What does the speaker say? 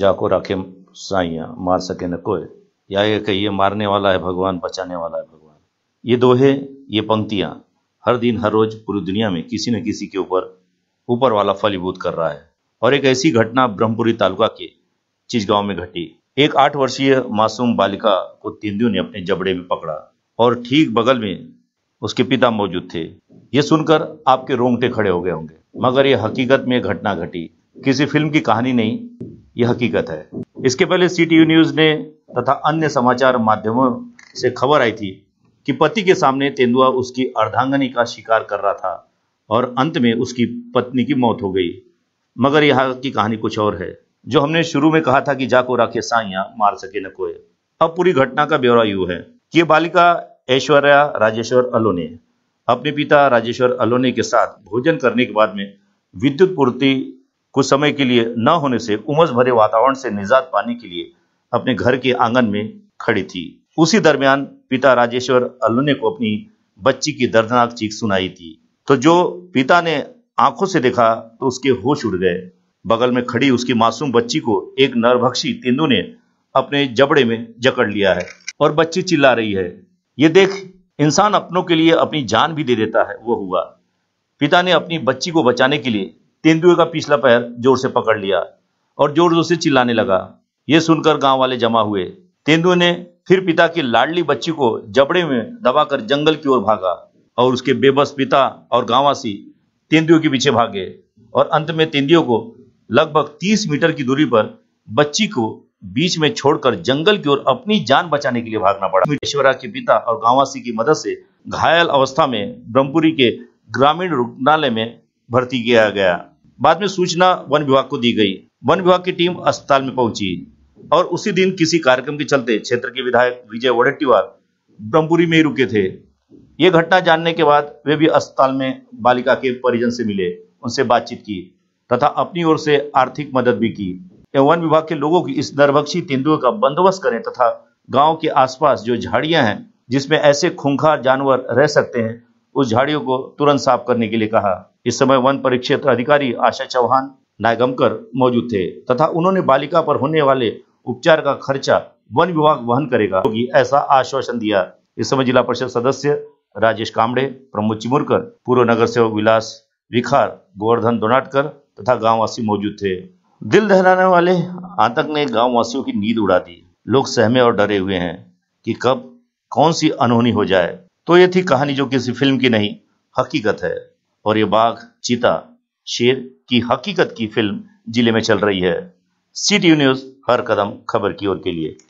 जाको राखे साइया मार सके न कोई या ये कहिए मारने वाला है भगवान बचाने वाला है भगवान ये दोहे ये पंक्तियां हर दिन हर रोज पूरी दुनिया में किसी न किसी के ऊपर ऊपर वाला फलीभूत कर रहा है और एक ऐसी घटना ब्रह्मपुरी तालुका के चिजगांव में घटी एक आठ वर्षीय मासूम बालिका को तेंदुओं ने अपने जबड़े में पकड़ा और ठीक बगल में उसके पिता मौजूद थे ये सुनकर आपके रोंगटे खड़े हो गए होंगे मगर ये हकीकत में घटना घटी किसी फिल्म की कहानी नहीं यह हकीकत है इसके पहले सी न्यूज ने तथा अन्य समाचार माध्यमों से खबर आई थी कि पति के सामने तेंदुआ उसकी अर्धांगनी का शिकार कर रहा था और अंत में उसकी पत्नी की मौत हो गई मगर यहाँ की कहानी कुछ और है जो हमने शुरू में कहा था कि जाको राखे साइया मार सके न कोई अब पूरी घटना का ब्यौरा यू है कि यह बालिका ऐश्वर्या राजेश्वर अलोने अपने पिता राजेश्वर अलोने के साथ भोजन करने के बाद में विद्युत पूर्ति कुछ समय के लिए न होने से उमस भरे वातावरण से निजात पाने के लिए अपने घर के आंगन में खड़ी थी उसी दरमियान पिता राजेश्वर अल्लुने को अपनी बच्ची की दर्दनाक चीख सुनाई थी तो जो पिता ने आंखों से देखा तो उसके होश उड़ गए बगल में खड़ी उसकी मासूम बच्ची को एक नरभक्षी तेंदु ने अपने जबड़े में जकड़ लिया है और बच्ची चिल्ला रही है ये देख इंसान अपनों के लिए अपनी जान भी दे देता है वो हुआ पिता ने अपनी बच्ची को बचाने के लिए तेंदुए का पिछला पैर जोर से पकड़ लिया और जोर जोर से चिल्लाने लगा यह सुनकर गांव वाले जमा हुए तेंदुए ने फिर पिता की लाडली बच्ची को जबड़े में दबाकर जंगल की ओर भागा और उसके बेबस पिता और गांववासी तेंदुए के पीछे भागे और अंत में तेंदुए को लगभग तीस मीटर की दूरी पर बच्ची को बीच में छोड़कर जंगल की ओर अपनी जान बचाने के लिए भागना पड़ा मिटेश्वरा के पिता और गांववासी की मदद से घायल अवस्था में ब्रह्मपुरी के ग्रामीण रुग्णालय में भर्ती किया गया बाद में सूचना वन विभाग को दी गई वन विभाग की टीम अस्पताल में पहुंची और उसी दिन किसी कार्यक्रम के चलते क्षेत्र के विधायक विजय वडेट्टीवार ब्रह्मपुरी में ही रुके थे ये घटना जानने के बाद वे भी अस्पताल में बालिका के परिजन से मिले उनसे बातचीत की तथा अपनी ओर से आर्थिक मदद भी की वन विभाग के लोगों की इस नरभक्षी तेंदुए का बंदोबस्त करें तथा गांव के आसपास जो झाड़ियां हैं जिसमें ऐसे खूंखार जानवर रह सकते हैं उस झाड़ियों को तुरंत साफ करने के लिए कहा इस समय वन परिक्षेत्र अधिकारी आशा चौहान नायगमकर मौजूद थे तथा उन्होंने बालिका पर होने वाले उपचार का खर्चा वन विभाग वहन करेगा तो ऐसा आश्वासन दिया इस समय जिला परिषद सदस्य राजेश कामड़े प्रमोद चिमुरकर पूर्व नगर सेवक विलास विखार गोवर्धन दोनाटकर तथा गांववासी मौजूद थे दिल दहलाने वाले आतंक ने गांववासियों की नींद उड़ा दी लोग सहमे और डरे हुए हैं कि कब कौन सी अनहोनी हो जाए तो ये थी कहानी जो किसी फिल्म की नहीं हकीकत है और ये बाघ चीता शेर की हकीकत की फिल्म जिले में चल रही है सिटी न्यूज हर कदम खबर की ओर के लिए